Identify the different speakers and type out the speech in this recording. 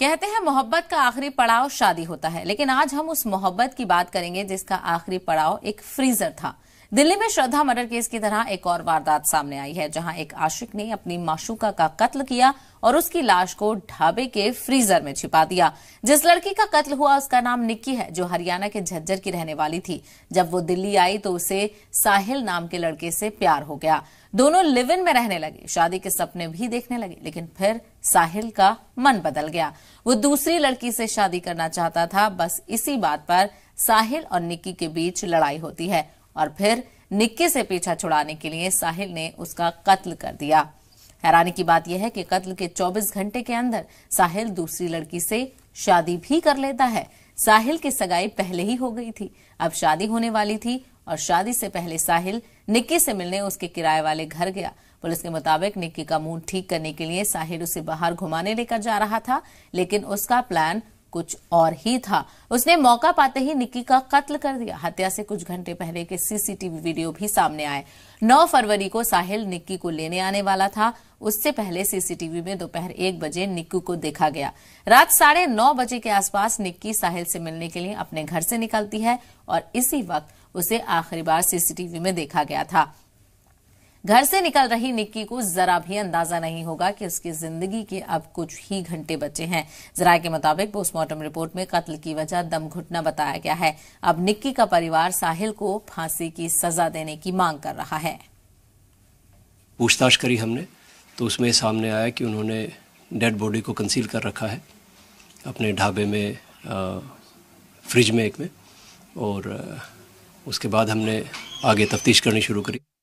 Speaker 1: कहते हैं मोहब्बत का आखिरी पड़ाव शादी होता है लेकिन आज हम उस मोहब्बत की बात करेंगे जिसका आखिरी पड़ाव एक फ्रीजर था दिल्ली में श्रद्धा मर्डर केस की तरह एक और वारदात सामने आई है जहां एक आशिक ने अपनी माशूका का कत्ल किया और उसकी लाश को ढाबे के फ्रीजर में छिपा दिया जिस लड़की का कत्ल हुआ उसका नाम निक्की है जो हरियाणा के झज्जर की रहने वाली थी जब वो दिल्ली आई तो उसे साहिल नाम के लड़के से प्यार हो गया दोनों लिव इन में रहने लगे शादी के सपने भी देखने लगे लेकिन फिर साहिल का मन बदल गया वो दूसरी लड़की से शादी करना चाहता था बस इसी बात पर साहिल और निक्की के बीच लड़ाई होती है और फिर निक्की से पीछा छुड़ाने के लिए साहिल ने उसका कत्ल कर दिया हैरानी की बात यह है कि कत्ल के 24 घंटे के अंदर साहिल दूसरी लड़की से शादी भी कर लेता है साहिल की सगाई पहले ही हो गई थी अब शादी होने वाली थी और शादी से पहले साहिल निक्की से मिलने उसके किराए वाले घर गया पुलिस के मुताबिक निक्की का मूड ठीक करने के लिए साहिल उसे बाहर घुमाने लेकर जा रहा था लेकिन उसका प्लान कुछ और ही था उसने मौका पाते ही निक्की का कत्ल कर दिया हत्या से कुछ घंटे पहले के सीसीटीवी वीडियो भी सामने आए 9 फरवरी को साहिल निक्की को लेने आने वाला था उससे पहले सीसीटीवी में दोपहर एक बजे निक्की को देखा गया रात साढ़े नौ बजे के आसपास निक्की साहिल से मिलने के लिए अपने घर से निकलती है और इसी वक्त उसे आखिरी बार सीसीटीवी में देखा गया था घर से निकल रही निक्की को जरा भी अंदाजा नहीं होगा कि उसकी जिंदगी के अब कुछ ही घंटे बचे हैं जराये के मुताबिक पोस्टमार्टम रिपोर्ट में कत्ल की वजह दम घुटना बताया गया है अब निक्की का परिवार साहिल को फांसी की सजा देने की मांग कर रहा है
Speaker 2: पूछताछ करी हमने तो उसमें सामने आया कि उन्होंने डेड बॉडी को कंसील कर रखा है अपने ढाबे में आ, फ्रिज में एक में और उसके बाद हमने आगे तफ्तीश करनी शुरू करी